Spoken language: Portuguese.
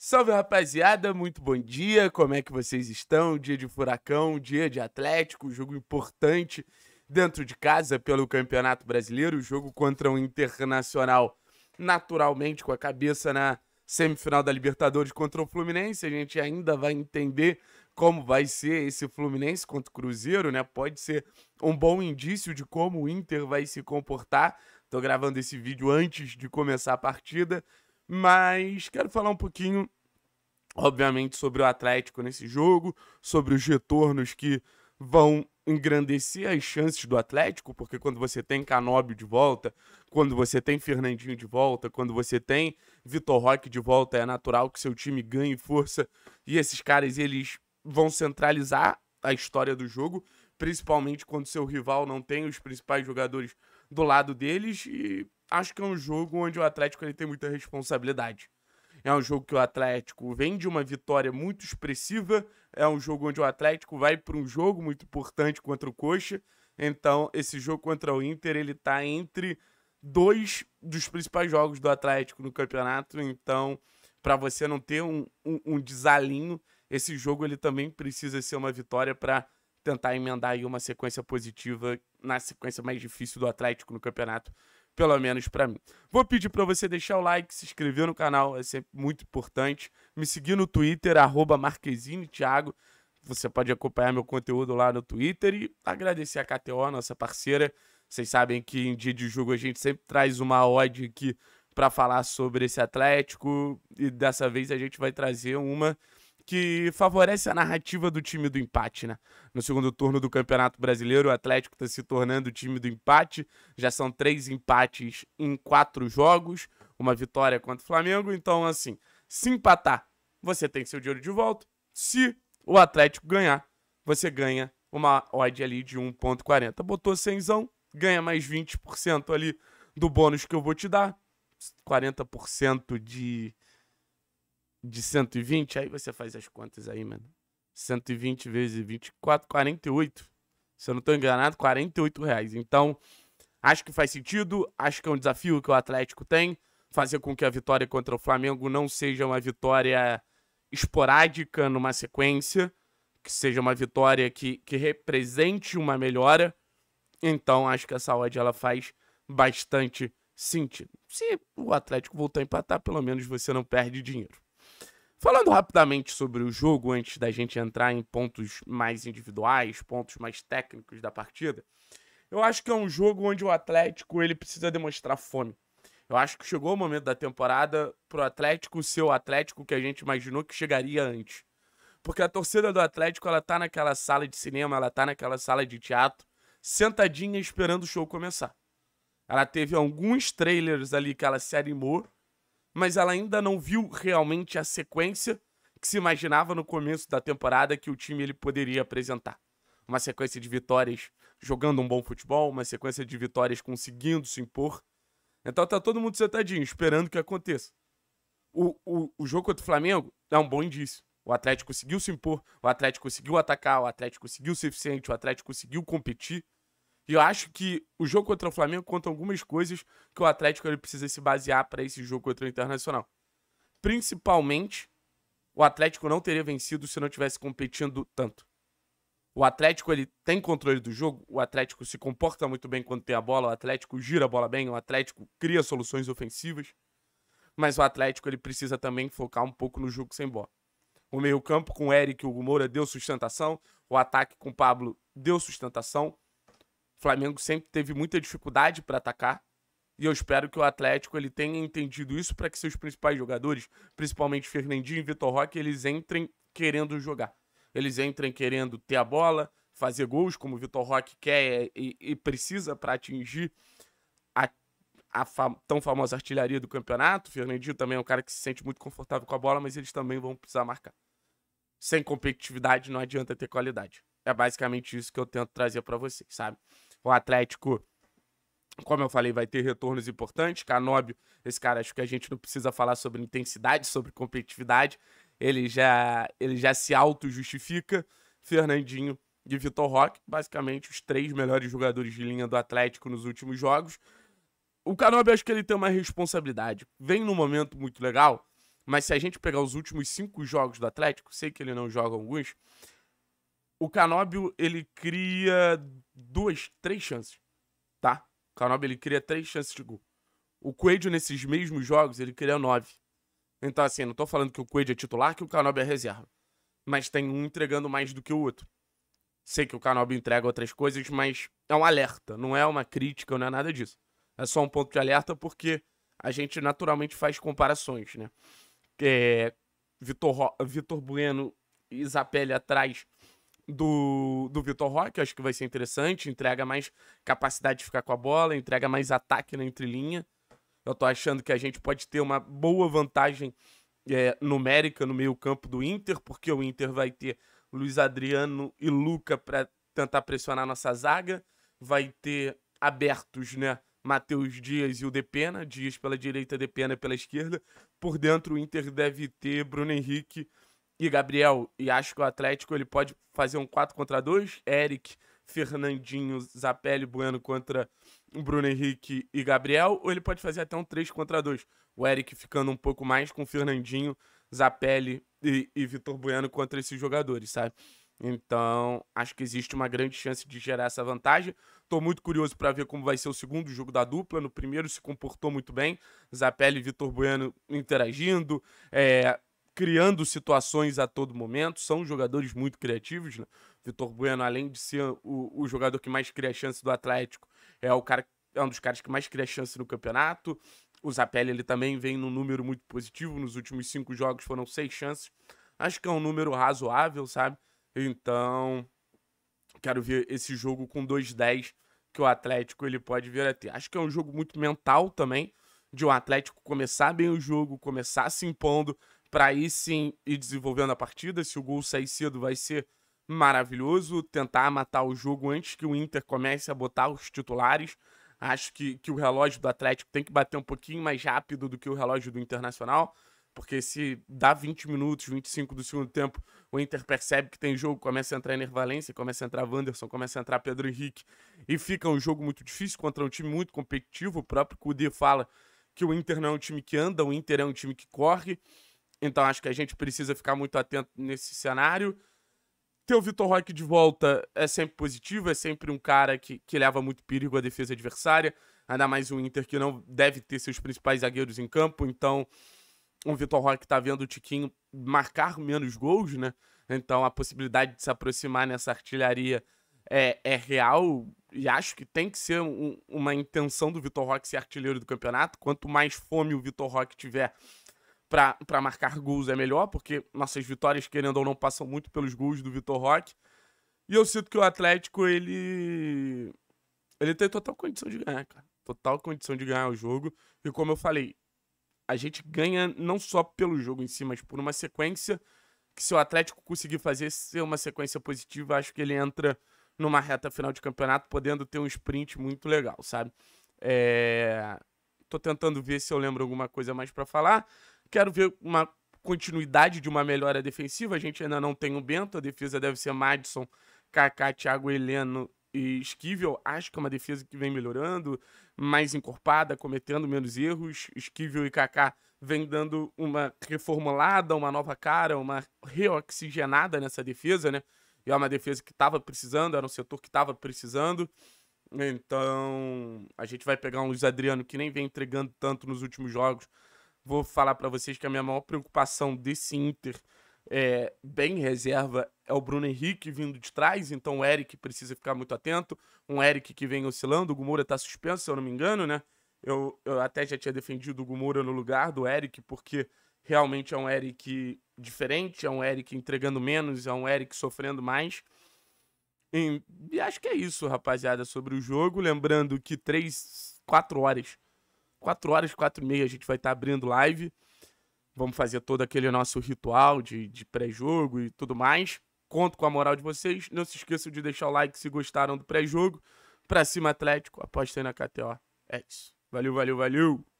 Salve rapaziada, muito bom dia. Como é que vocês estão? Dia de furacão, dia de Atlético, jogo importante dentro de casa pelo Campeonato Brasileiro, jogo contra o um Internacional, naturalmente com a cabeça na semifinal da Libertadores contra o Fluminense. A gente ainda vai entender como vai ser esse Fluminense contra o Cruzeiro, né? Pode ser um bom indício de como o Inter vai se comportar. Tô gravando esse vídeo antes de começar a partida. Mas quero falar um pouquinho, obviamente, sobre o Atlético nesse jogo, sobre os retornos que vão engrandecer as chances do Atlético, porque quando você tem Canóbio de volta, quando você tem Fernandinho de volta, quando você tem Vitor Roque de volta, é natural que seu time ganhe força e esses caras eles vão centralizar a história do jogo, principalmente quando seu rival não tem os principais jogadores do lado deles e acho que é um jogo onde o Atlético ele tem muita responsabilidade. É um jogo que o Atlético vem de uma vitória muito expressiva, é um jogo onde o Atlético vai para um jogo muito importante contra o Coxa. Então, esse jogo contra o Inter, ele tá entre dois dos principais jogos do Atlético no campeonato, então para você não ter um, um, um, desalinho, esse jogo ele também precisa ser uma vitória para tentar emendar aí uma sequência positiva na sequência mais difícil do Atlético no campeonato, pelo menos para mim. Vou pedir para você deixar o like, se inscrever no canal, é sempre muito importante. Me seguir no Twitter, @marquezinetiago. Você pode acompanhar meu conteúdo lá no Twitter e agradecer a KTO, nossa parceira. Vocês sabem que em dia de jogo a gente sempre traz uma odd aqui para falar sobre esse Atlético e dessa vez a gente vai trazer uma que favorece a narrativa do time do empate, né? No segundo turno do Campeonato Brasileiro, o Atlético está se tornando o time do empate. Já são três empates em quatro jogos, uma vitória contra o Flamengo. Então, assim, se empatar, você tem seu dinheiro de volta. Se o Atlético ganhar, você ganha uma odd ali de 1.40. Botou 100, ganha mais 20% ali do bônus que eu vou te dar. 40% de de 120, aí você faz as contas aí, mano. 120 vezes 24, 48. Se eu não tô enganado, 48 reais. Então, acho que faz sentido, acho que é um desafio que o Atlético tem. Fazer com que a vitória contra o Flamengo não seja uma vitória esporádica numa sequência, que seja uma vitória que, que represente uma melhora. Então, acho que essa odd ela faz bastante sentido. Se o Atlético voltar a empatar, pelo menos você não perde dinheiro. Falando rapidamente sobre o jogo, antes da gente entrar em pontos mais individuais, pontos mais técnicos da partida, eu acho que é um jogo onde o Atlético ele precisa demonstrar fome. Eu acho que chegou o momento da temporada pro Atlético ser o Atlético que a gente imaginou que chegaria antes. Porque a torcida do Atlético, ela tá naquela sala de cinema, ela tá naquela sala de teatro, sentadinha esperando o show começar. Ela teve alguns trailers ali que ela se animou, mas ela ainda não viu realmente a sequência que se imaginava no começo da temporada que o time ele poderia apresentar. Uma sequência de vitórias jogando um bom futebol, uma sequência de vitórias conseguindo se impor. Então tá todo mundo sentadinho, esperando que aconteça. O, o, o jogo contra o Flamengo é um bom indício. O Atlético conseguiu se impor, o Atlético conseguiu atacar, o Atlético conseguiu ser eficiente, o Atlético conseguiu competir. E eu acho que o jogo contra o Flamengo conta algumas coisas que o Atlético ele precisa se basear para esse jogo contra o Internacional. Principalmente, o Atlético não teria vencido se não tivesse competindo tanto. O Atlético ele tem controle do jogo, o Atlético se comporta muito bem quando tem a bola, o Atlético gira a bola bem, o Atlético cria soluções ofensivas, mas o Atlético ele precisa também focar um pouco no jogo sem bola. O meio-campo com o Eric e o Moura deu sustentação, o ataque com o Pablo deu sustentação. Flamengo sempre teve muita dificuldade para atacar. E eu espero que o Atlético ele tenha entendido isso para que seus principais jogadores, principalmente Fernandinho e Vitor Roque, eles entrem querendo jogar. Eles entrem querendo ter a bola, fazer gols, como o Vitor Roque quer e, e precisa para atingir a, a tão famosa artilharia do campeonato. O Fernandinho também é um cara que se sente muito confortável com a bola, mas eles também vão precisar marcar. Sem competitividade não adianta ter qualidade. É basicamente isso que eu tento trazer para vocês, sabe? Tipo, o Atlético, como eu falei, vai ter retornos importantes. Canóbio, esse cara, acho que a gente não precisa falar sobre intensidade, sobre competitividade. Ele já, ele já se auto-justifica. Fernandinho e Vitor Roque, basicamente os três melhores jogadores de linha do Atlético nos últimos jogos. O Canóbio, acho que ele tem uma responsabilidade. Vem num momento muito legal, mas se a gente pegar os últimos cinco jogos do Atlético, sei que ele não joga alguns, o Canóbio ele cria duas, três chances, tá? O Canobi, ele cria três chances de gol. O Coelho, nesses mesmos jogos, ele cria nove. Então, assim, não tô falando que o Coelho é titular, que o Canobi é reserva. Mas tem um entregando mais do que o outro. Sei que o Canobi entrega outras coisas, mas é um alerta, não é uma crítica, não é nada disso. É só um ponto de alerta porque a gente naturalmente faz comparações, né? É, Vitor, Vitor Bueno e Isapelli atrás do, do Vitor Roque, acho que vai ser interessante, entrega mais capacidade de ficar com a bola, entrega mais ataque na entrelinha. Eu tô achando que a gente pode ter uma boa vantagem é, numérica no meio-campo do Inter, porque o Inter vai ter Luiz Adriano e Luca para tentar pressionar nossa zaga, vai ter abertos, né? Matheus Dias e o Depena, Dias pela direita, Depena pela esquerda. Por dentro, o Inter deve ter Bruno Henrique e Gabriel, e acho que o Atlético ele pode fazer um 4 contra 2. Eric, Fernandinho, Zapelli, Bueno contra Bruno Henrique e Gabriel, ou ele pode fazer até um 3 contra 2. O Eric ficando um pouco mais com Fernandinho, Zapelli e, e Vitor Bueno contra esses jogadores, sabe? Então, acho que existe uma grande chance de gerar essa vantagem. Estou muito curioso para ver como vai ser o segundo jogo da dupla. No primeiro se comportou muito bem. Zapelli e Vitor Bueno interagindo. É, criando situações a todo momento, são jogadores muito criativos. Né? Vitor Bueno, além de ser o, o, jogador que mais cria chance do Atlético, é o cara é um dos caras que mais cria chance no campeonato. O Zapelli ele também vem num número muito positivo. Nos últimos cinco jogos foram seis chances. Acho que é um número razoável, sabe? Então, quero ver esse jogo com 2-10 que o Atlético ele pode vir a ter. Acho que é um jogo muito mental também, de um Atlético começar bem o jogo, começar se impondo, para aí sim ir desenvolvendo a partida. Se o gol sair cedo, vai ser maravilhoso. Tentar matar o jogo antes que o Inter comece a botar os titulares. Acho que, que o relógio do Atlético tem que bater um pouquinho mais rápido do que o relógio do Internacional, porque se dá 20 minutos, 25 do segundo tempo, o Inter percebe que tem jogo, começa a entrar Ener Valência, começa a entrar Wanderson, começa a entrar Pedro Henrique, e fica um jogo muito difícil contra um time muito competitivo. O próprio Cudê fala que o Inter não é um time que anda, o Inter é um time que corre. Então acho que a gente precisa ficar muito atento nesse cenário. Ter o Vitor Roque de volta é sempre positivo, é sempre um cara que, que leva muito perigo à defesa adversária. Ainda mais o Inter que não deve ter seus principais zagueiros em campo, então o Vitor Roque está vendo o Tiquinho marcar menos gols, né? Então a possibilidade de se aproximar nessa artilharia é, é real e acho que tem que ser um, uma intenção do Vitor Roque ser artilheiro do campeonato. Quanto mais fome o Vitor Roque tiver, para marcar gols é melhor, porque nossas vitórias, querendo ou não, passam muito pelos gols do Vitor Roque. E eu sinto que o Atlético, ele. Ele tem total condição de ganhar, cara. Total condição de ganhar o jogo. E como eu falei, a gente ganha não só pelo jogo em si, mas por uma sequência que se o Atlético conseguir fazer ser uma sequência positiva, acho que ele entra numa reta final de campeonato, podendo ter um sprint muito legal, sabe? É... Tô tentando ver se eu lembro alguma coisa mais para falar. Quero ver uma continuidade de uma melhora defensiva. A gente ainda não tem o Bento. A defesa deve ser Madison, Kaká, Thiago Heleno e Esquivel. Acho que é uma defesa que vem melhorando, mais encorpada, cometendo menos erros. Esquivel e Kaká vem dando uma reformulada, uma nova cara, uma reoxigenada nessa defesa, né? E é uma defesa que estava precisando, era um setor que estava precisando. Então, a gente vai pegar um Luiz Adriano que nem vem entregando tanto nos últimos jogos, vou falar para vocês que a minha maior preocupação desse Inter é, bem reserva é o Bruno Henrique vindo de trás, então o Eric precisa ficar muito atento. Um Eric que vem oscilando, o Gumura tá suspenso, se eu não me engano, né? Eu, eu até já tinha defendido o Gumura no lugar do Eric, porque realmente é um Eric diferente, é um Eric entregando menos, é um Eric sofrendo mais. E, e acho que é isso, rapaziada, sobre o jogo. Lembrando que três, quatro horas 4 horas, 4 e meia, a gente vai estar tá abrindo live. Vamos fazer todo aquele nosso ritual de, de pré-jogo e tudo mais. Conto com a moral de vocês. Não se esqueçam de deixar o like se gostaram do pré-jogo. Pra cima, Atlético. Aposta aí na KTO. É isso. Valeu, valeu, valeu.